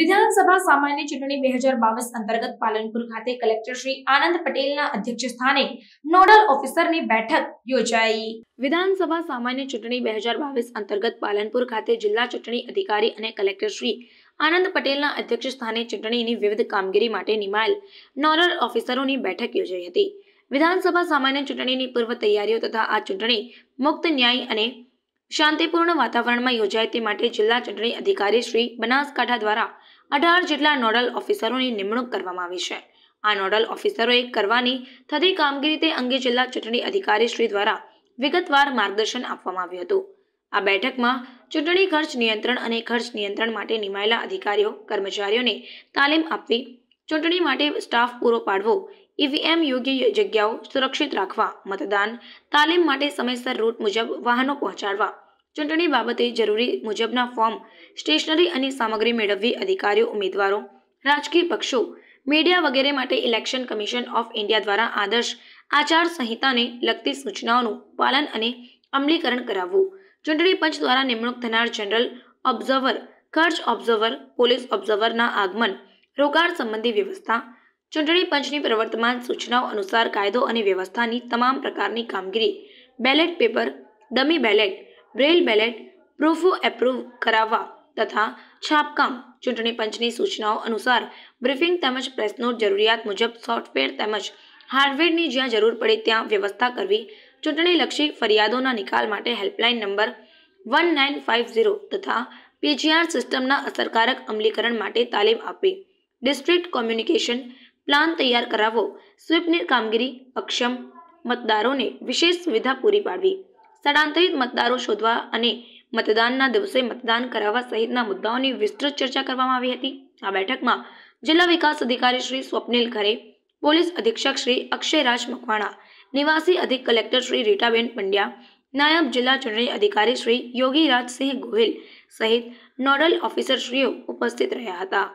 વિધાનસભા સામાન્ય ચૂંટણી બે હજાર બાવીસ અંતર્ગત પાલનપુર ખાતે કલેક્ટર શ્રી આનંદ પટેલના અધ્યક્ષ સ્થાને નોડલ ઓફિસરની બેઠક યોજાઈ વિધાનસભા સામાન્ય ચૂંટણી બે હજાર બાવીસ અંતર્ગત પાલનપુર ખાતે જિલ્લા ચૂંટણી અધિકારી અને કલેક્ટર શ્રી આનંદ પટેલના અધ્યક્ષ સ્થાને ચૂંટણીની વિવિધ કામગીરી માટે નિમાયેલ નોડલ ઓફિસરોની બેઠક યોજાઈ હતી વિધાનસભા સામાન્ય ચૂંટણીની પૂર્વ તૈયારીઓ તથા આ ચૂંટણી મુક્ત ન્યાય અને શાંતિપૂર્ણ વાતાવરણમાં યોજાય તે માટે જિલ્લા ચૂંટણી અધિકારી શ્રી બનાસકાંઠા દ્વારા અઢાર જેટલા નોડલ ઓફિસરોની નિમણૂક કરવામાં આવી છે આ નોડલ ઓફિસરોએ કરવાની થતી કામગીરી તે અંગે જિલ્લા ચૂંટણી અધિકારી શ્રી દ્વારા વિગતવાર માર્ગદર્શન આપવામાં આવ્યું હતું આ બેઠકમાં ચૂંટણી ખર્ચ નિયંત્રણ અને ખર્ચ નિયંત્રણ માટે નિમાયેલા અધિકારીઓ કર્મચારીઓને તાલીમ આપવી ચૂંટણી માટે સ્ટાફ પૂરો પાડવો ઈવીએમ યોગ્ય જગ્યાઓ સુરક્ષિત રાખવા મતદાન તાલીમ માટે સમયસર રૂટ મુજબ વાહનો પહોંચાડવા ચૂંટણી બાબતે જરૂરી મુજબના ફોર્મ સ્ટેશનરી અને સામગ્રી મેળવવી અધિકારીઓ ઉમેદવારો રાજકીય પક્ષો મીડિયા વગેરે માટે ઇલેક્શન કમિશન ઓફ ઇન્ડિયા દ્વારા આદર્શ આચાર સંહિતાને લગતી સૂચનાઓનું પાલન અને અમલીકરણ કરાવવું ચૂંટણી પંચ દ્વારા નિમણૂક થનાર જનરલ ઓબ્ઝર્વર ખર્ચ ઓબ્ઝર્વર પોલીસ ઓબ્ઝર્વરના આગમન રોકાણ સંબંધી વ્યવસ્થા ચૂંટણી પંચની પ્રવર્તમાન સૂચનાઓ અનુસાર કાયદો અને વ્યવસ્થાની તમામ પ્રકારની કામગીરી ballot paper dummy ballot braille ballot પ્રૂફો એપ્રૂવ કરાવવા તથા છાપકામ ચૂંટણી પંચની સૂચનાઓ અનુસાર બ્રિફિંગ તેમજ પ્રેસ જરૂરિયાત મુજબ સોફ્ટવેર તેમજ હાર્ડવેરની જ્યાં જરૂર પડે ત્યાં વ્યવસ્થા કરવી ચૂંટણીલક્ષી ફરિયાદોના નિકાલ માટે helpline number one nine five zero તથા પીજીઆર સિસ્ટમના અસરકારક અમલીકરણ માટે તાલીમ આપવી ડિસ્ટ્રિક્ટ કોમ્યુનિકેશન પ્લાન તૈયાર કરાવવો સ્વીપની કામગીરી અક્ષમ મતદારોને વિશેષ સુવિધા પૂરી પાડવી સ્થળાંતરિત મતદારો શોધવા અને મતદાનના દિવસે મતદાન કરાવવા સહિતના મુદ્દાઓની વિસ્તૃત ચર્ચા કરવામાં આવી હતી આ બેઠકમાં જિલ્લા વિકાસ અધિકારી શ્રી સ્વપ્નિલ ખરે પોલીસ અધિક્ષક શ્રી અક્ષયરાજ મકવાણા નિવાસી અધિક કલેક્ટર શ્રી રીટાબેન પંડ્યા નાયબ જિલ્લા ચૂંટણી અધિકારી શ્રી યોગીરાજસિંહ ગોહિલ સહિત નોડલ ઓફિસરશ્રીઓ ઉપસ્થિત રહ્યા હતા